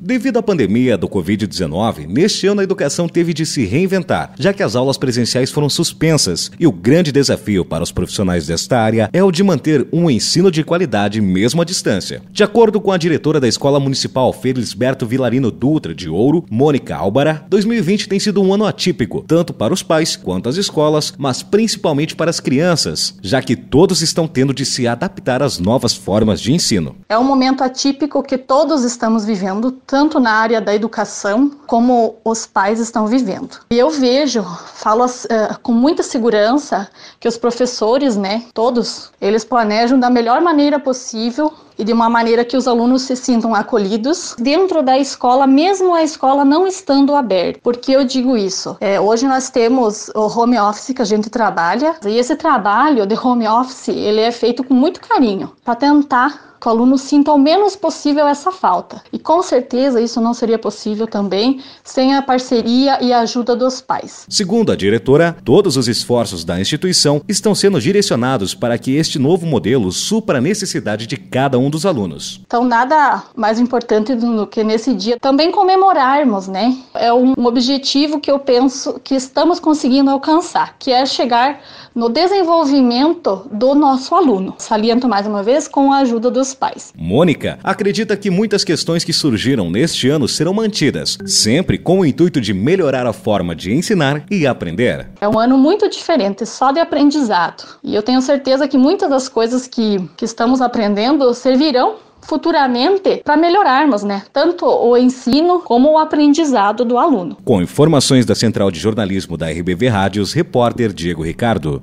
Devido à pandemia do Covid-19, neste ano a educação teve de se reinventar, já que as aulas presenciais foram suspensas e o grande desafio para os profissionais desta área é o de manter um ensino de qualidade mesmo à distância. De acordo com a diretora da Escola Municipal Felisberto Vilarino Dutra de Ouro, Mônica Álbara, 2020 tem sido um ano atípico, tanto para os pais quanto as escolas, mas principalmente para as crianças, já que todos estão tendo de se adaptar às novas formas de ensino. É um momento atípico que todos estamos vivendo tanto na área da educação como os pais estão vivendo. E eu vejo, falo uh, com muita segurança que os professores, né, todos, eles planejam da melhor maneira possível e de uma maneira que os alunos se sintam acolhidos dentro da escola, mesmo a escola não estando aberta. Por que eu digo isso? É, hoje nós temos o home office que a gente trabalha e esse trabalho de home office ele é feito com muito carinho para tentar que o aluno sinta o menos possível essa falta. E com certeza isso não seria possível também sem a parceria e a ajuda dos pais. Segundo a diretora, todos os esforços da instituição estão sendo direcionados para que este novo modelo supra a necessidade de cada um dos alunos. Então, nada mais importante do que nesse dia também comemorarmos, né? É um objetivo que eu penso que estamos conseguindo alcançar, que é chegar no desenvolvimento do nosso aluno. Saliento mais uma vez com a ajuda dos pais. Mônica acredita que muitas questões que surgiram neste ano serão mantidas, sempre com o intuito de melhorar a forma de ensinar e aprender. É um ano muito diferente, só de aprendizado. E eu tenho certeza que muitas das coisas que, que estamos aprendendo serão servirão futuramente para melhorarmos, né, tanto o ensino como o aprendizado do aluno. Com informações da Central de Jornalismo da RBV Rádios, repórter Diego Ricardo.